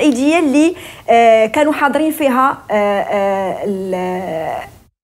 الصعيديه اللي آه، كانوا حاضرين فيها آه، آه،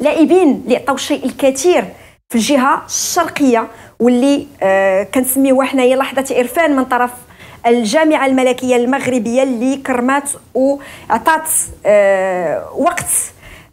اللاعبين اللي عطاو الشيء الكثير في الجهه الشرقيه واللي كنسميوها حنايا لحظه عرفان من طرف الجامعة الملكية المغربية اللي كرمات وعطات وقت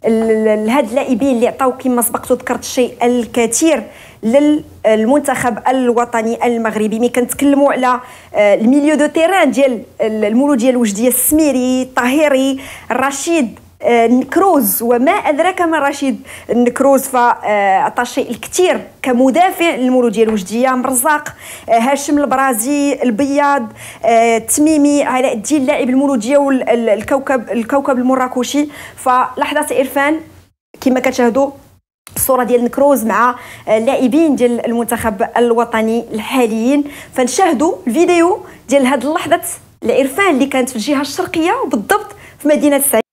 لهاد اللاعبين اللي عطاو كما سبقت ذكرت شيء الكثير للمنتخب الوطني المغربي مي كنتكلموا على آه، الميليو دو تيران ديال المولود ديال وجديه السميري طاهري الرشيد آه، نكروز وما أدراك ما رشيد نكروز فعطى آه، شيء الكثير كمدافع للمولودية الوجدية مرزاق آه، هاشم البرازي البياض تميمي علاء الدين لاعب المولودية والكوكب الكوكب المراكشي فلحظة إرفان كما كتشاهدوا الصوره ديال نكروز مع اللاعبين ديال المنتخب الوطني الحاليين فنشاهدوا الفيديو ديال هاد اللحظه العرفان اللي كانت في الجهه الشرقيه وبالضبط في مدينه سعيد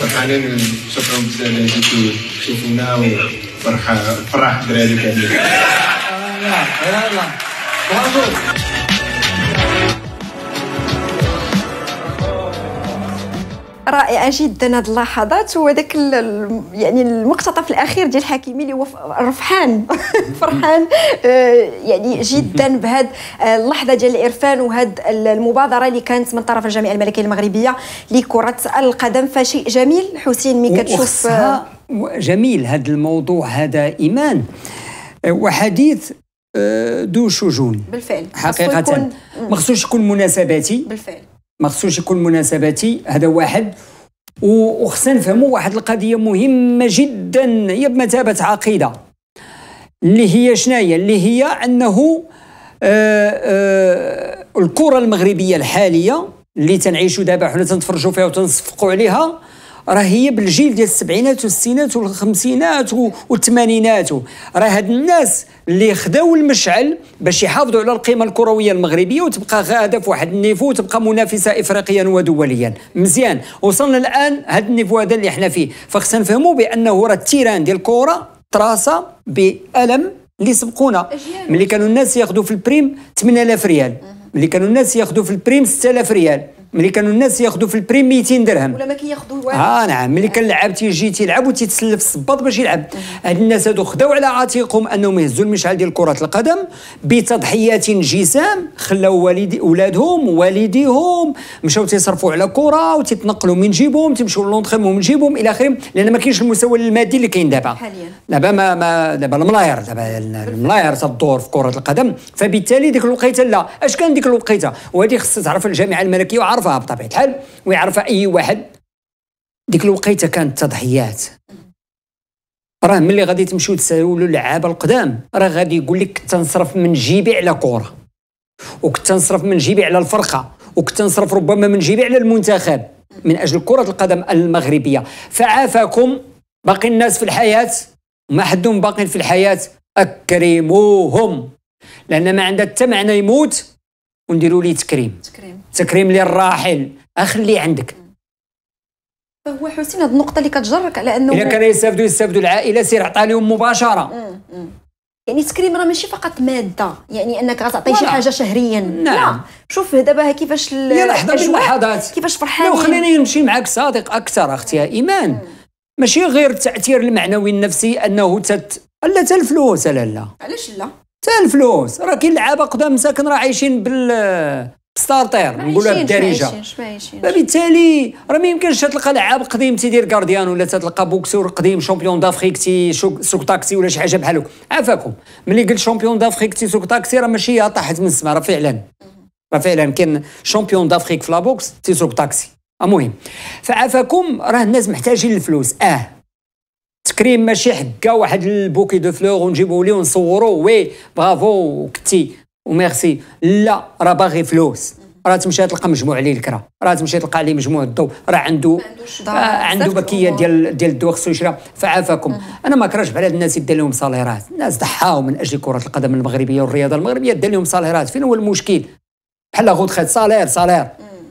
makanan sebelum dari situ perah perah dari رائعه جدا هاد اللحظات وهذاك يعني المقتطف الاخير ديال حكيمي اللي هو فرحان فرحان آه، يعني جدا بهاد اللحظه ديال العرفان وهاد المبادره اللي كانت من طرف الجامعه الملكيه المغربيه لكره القدم فشيء جميل حسين مي كتشوف آه. جميل هذا الموضوع هذا ايمان آه، وحديث ذو شجون بالفعل حقيقه ما خصوش يكون مناسباتي بالفعل ما خصوش يكون مناسباتي هذا واحد وخصنا نفهموا واحد القضيه مهمه جدا هي بمثابه عقيده اللي هي شناهي اللي هي انه آآ آه، آآ آه، الكره المغربيه الحاليه اللي تنعيشوا دابا حنا تنتفرجوا فيها وتنصفقوا عليها راه هي بالجيل ديال السبعينات والستينات والخمسينات والثمانينات راه هاد الناس اللي خداو المشعل باش يحافظوا على القيمه الكرويه المغربيه وتبقى غاده في واحد النيفو وتبقى منافسه افريقيا ودوليا مزيان وصلنا الان هاد النيفو هذا اللي احنا فيه فخصنا نفهموا بانه راه التيران ديال الكره تراسه بالم اللي سبقونا ملي كانوا الناس ياخذوا في البريم 8000 ريال ملي كانوا الناس ياخذوا في البريم 6000 ريال ملي كانوا الناس ياخذوا في البريم 200 درهم ولا ما كياخذوا والو اه نعم ملي كان اللاعب تيجي تيلعب وتيتسلف الصباط باش يلعب هاد الناس هادو خداو على عاتقهم انهم يهزوا المشعل ديال كره القدم بتضحيات جسام خلاو والدي اولادهم والديهم مشاو تيصرفوا على كره وتتنقلوا من جيبهم تيمشيو لونطريمون من جيبهم الى اخره لان ما كاينش المستوى المادي اللي كاين دابا حاليا دابا ما, ما دابا الملاير دابا الملاير تدور في كره القدم فبالتالي ديك الوقيته لا اش كان ديك الوقيته وهذه خص تعرف الجامعه الملكيه وعارف يعرفها بطبيعه الحال ويعرفها اي واحد ديك الوقيته كانت تضحيات راه ملي غادي تمشيو تسولوا اللعابه القدام راه غادي يقول لك كنت نصرف من جيبي على كره وكنت نصرف من جيبي على الفرقه وكنت نصرف ربما من جيبي على المنتخب من اجل كره القدم المغربيه فعافاكم باقي الناس في الحياه وما حدهم باقي في الحياه اكرموهم لان ما عندها حتى معنى يموت ونديروا ليه تكريم تكريم تكريم للراحل اخلي عندك فهو حسين هذه النقطه اللي كتجرك على انه اذا كان يستافدوا يستافدوا العائله سير عطى لهم مباشره مم. مم. يعني تكريم راه ماشي فقط ماده يعني انك غتعطي شي حاجه شهريا نعم لا. شوف دابا كيفاش يا لحظه من اللحظات كيفاش فرحان خليني نمشي معك صادق اكثر اختي ايمان مم. ماشي غير التاثير المعنوي النفسي انه تت الا تالفلوس لا لا علاش لا حتى الفلوس راه كاين لعابه قدام مساكن راه عايشين بال بستارتير نقولها بالدارجه فبالتالي راه ما يمكنش تلقى لعاب قديم تيدير كارديان ولا تلقى بوكسور قديم شامبيون دافريك تي سوق تاكسي ولا شي حاجه بحال هكا عافاكم ملي قلت شامبيون دافريك تي سوق تاكسي راه ماشي طاحت من السما راه فعلا راه فعلا كان شامبيون دافريك في لابوكس تي سوق تاكسي المهم فعافاكم راه الناس محتاجين الفلوس اه تكريم ماشي حكا واحد البوكي دو فلوغ ونجيبو ليه ونصورو وي برافو كتي وميرسي لا راه باغي فلوس راه تمشي تلقى مجموع عليه الكره راه تمشي تلقى عليه مجموع الضوء راه عنده آه عنده بكيه ديال ديال الضوء خصو يشرى فعافاكم انا ما كرهش بحال هاد الناس يدير لهم صاليرات الناس ضحاو من اجل كره القدم المغربيه والرياضه المغربيه دير لهم صاليرات فين هو المشكل بحال غوت خد صالير صالير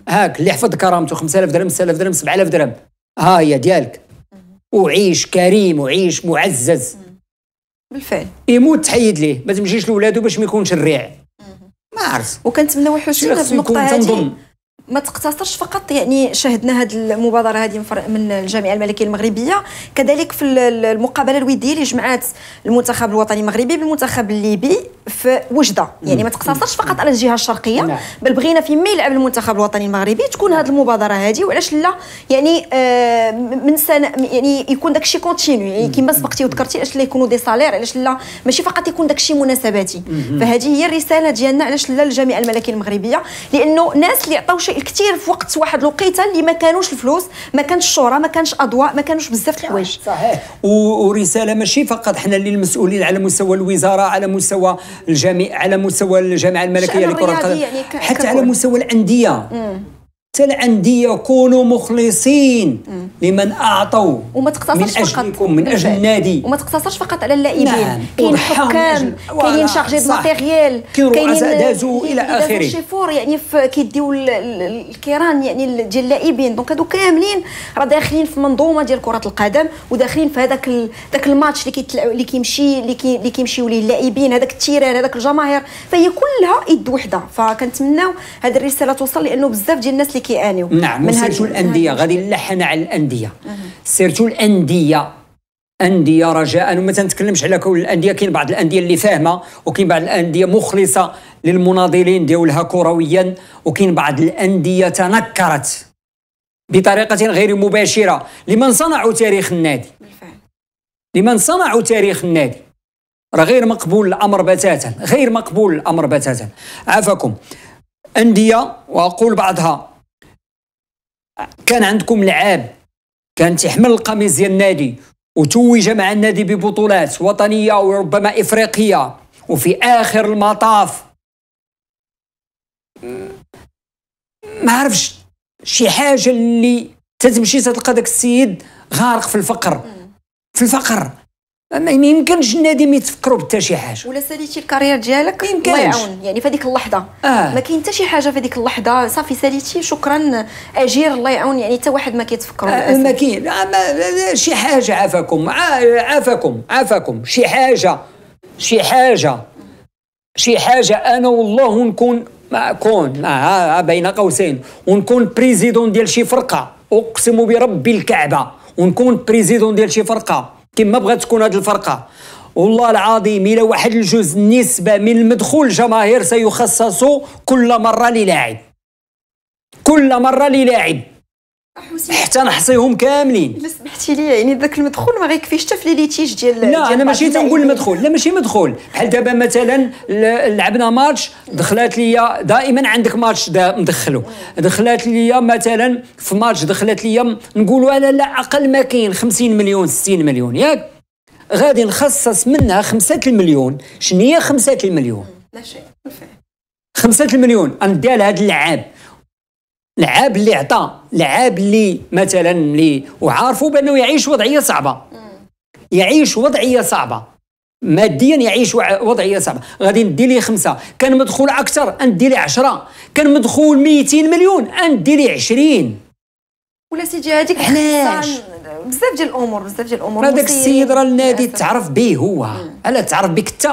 هاك اللي حفظ كرامته 5000 درهم 6000 درهم 7000 درهم ها هي ديالك وعيش كريم وعيش معزز بالفعل يموت تحيد ليه ما تمشيش لولادو باش ما يكونش الريع ما عرفت وكنتمناو يحوشونا في النقطه هذه ما تقتصرش فقط يعني شاهدنا هذه المبادره هذه من الجامعه الملكيه المغربيه كذلك في المقابله الوديه اللي جمعات المنتخب الوطني المغربي بالمنتخب الليبي في وجده يعني ما تقتصرش فقط على الجهه الشرقيه نعم. بل بغينا في يلعب المنتخب الوطني المغربي تكون هذه المبادره هذه وعلاش لا يعني آه، من سنه يعني يكون داكشي كونتينيو يعني كما سبقتي وذكرتي علاش لا يكونوا دي سالير علاش لا ماشي فقط يكون داكشي مناسباتي فهذه هي الرساله ديالنا علاش لا للجامعة الملكيه المغربيه لانه ناس اللي عطاو شيء كثير في وقت واحد الوقيته اللي ما كانوش الفلوس ما كانش الشهره ما كانش اضواء ما كانوش بزاف الحوايج صحيح ورساله ماشي فقط حنا اللي المسؤولين على مستوى الوزاره على مستوى الجميع على مستوى الجامعه الملكيه لكره القدم يعني حتى على مستوى الانديه حتى الانديه كونوا مخلصين لمن اعطوا وما تقتصرش من اجلكم من اجل النادي وما تقتصرش فقط على اللاعبين نعم. كاين حكام كاين شارجي دو ماتيريال كاين دازو الى اخره شيفور يعني كيديو الكيران يعني ديال اللاعبين دونك هادو كاملين راه داخلين في منظومه ديال كره القدم وداخلين في هذاك ذاك الماتش اللي كيتلعب اللي كيمشي اللي كيمشيو ليه اللاعبين هذاك التيران هذاك الجماهير فهي كلها يد وحده فكنتمناو هذه الرساله توصل لانه بزاف ديال الناس اللي كيعانيو نعم من سيرتو الانديه غادي نلحن على الانديه أه. سيرتو الانديه انديه رجاء وما تنتكلمش على كل الانديه كاين بعض الانديه اللي فاهمه وكاين بعض الانديه مخلصه للمناضلين ديالها كرويا وكاين بعض الانديه تنكرت بطريقه غير مباشره لمن صنعوا تاريخ النادي بالفعل لمن صنعوا تاريخ النادي راه غير مقبول الامر بتاتا غير مقبول الامر بتاتا عافاكم انديه واقول بعضها كان عندكم لعاب كان تحمل القميص ديال النادي وتوج مع النادي ببطولات وطنيه وربما افريقيه وفي اخر المطاف ما عرفش شي حاجه اللي تتمشي تلقى داك السيد غارق في الفقر في الفقر ما يعني يمكنش النادي ما يتفكروا بتا شي حاجه ولا ساليتي الكارير ديالك الله يعاون يعني في هذيك اللحظه آه. ما كاين حتى شي حاجه في هذيك اللحظه صافي ساليتي شكرا اجير الله يعاون يعني حتى واحد ما كيتفكر آه ما كاين آه،, آه شي حاجه عافاكم آه، عافاكم عافاكم شي حاجه شي حاجه شي حاجه انا والله نكون كون ما آه، بين قوسين ونكون بريزيدون ديال شي فرقه اقسم برب الكعبه ونكون بريزيدون ديال شي فرقه كما بغات تكون هذه الفرقه والله العظيم الى واحد الجزء نسبه من المدخول الجماهير سيخصص كل مره للاعب كل مره للاعب حتى نحصيهم كاملين الا سمحتي لي يعني ذاك المدخول ما غيكفيش حتى في لي ليتيج ديال لا انا ماشي تنقول المدخول لا ماشي مدخول بحال دابا مثلا لعبنا ماتش دخلات ليا دائما عندك ماتش دا مدخلو دخلات ليا مثلا في ماتش دخلات ليا نقولوا انا لا اقل ما كاين 50 مليون 60 مليون ياك غادي نخصص منها 5 المليون شنو هي 5 المليون لا شيء 5 المليون نديها لهذا اللعاب لعاب اللي عطى لعاب اللي مثلا اللي وعارفوا بانه يعيش وضعيه صعبه يعيش وضعيه صعبه ماديا يعيش وضعيه صعبه غادي ندي ليه خمسه كان مدخول اكثر ندي ليه 10 كان مدخول 200 مليون ندي ليه 20 ولا سيدي هذيك بزاف ديال الامور بزاف ديال الامور هذاك السيد راه النادي تعرف به هو علاش تعرف بك انت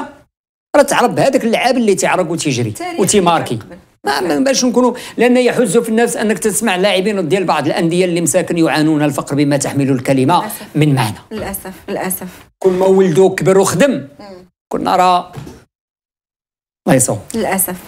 راه تعرف بهذاك اللعاب اللي تيعرق وتيجري وتيماركي ما باش نكونوا لان يحز في النفس انك تسمع لاعبين ديال بعض الانديه اللي مساكن يعانون الفقر بما تحمل الكلمه للأسف. من معنى للاسف للاسف كل ما ولدو كبر خدم كنا راه الله يصوم للاسف